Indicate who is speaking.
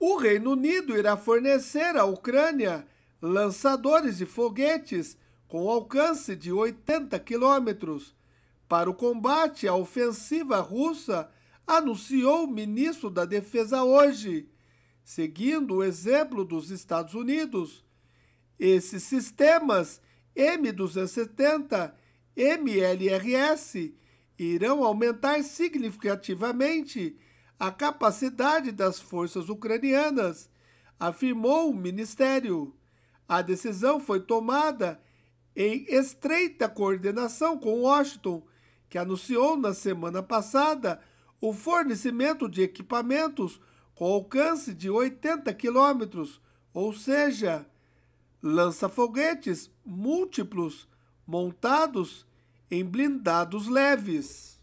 Speaker 1: O Reino Unido irá fornecer à Ucrânia lançadores de foguetes com alcance de 80 quilômetros para o combate à ofensiva russa, anunciou o ministro da Defesa hoje, seguindo o exemplo dos Estados Unidos. Esses sistemas M270, MLRS, irão aumentar significativamente a capacidade das forças ucranianas, afirmou o ministério. A decisão foi tomada em estreita coordenação com Washington, que anunciou na semana passada o fornecimento de equipamentos com alcance de 80 quilômetros, ou seja, lança-foguetes múltiplos montados em blindados leves.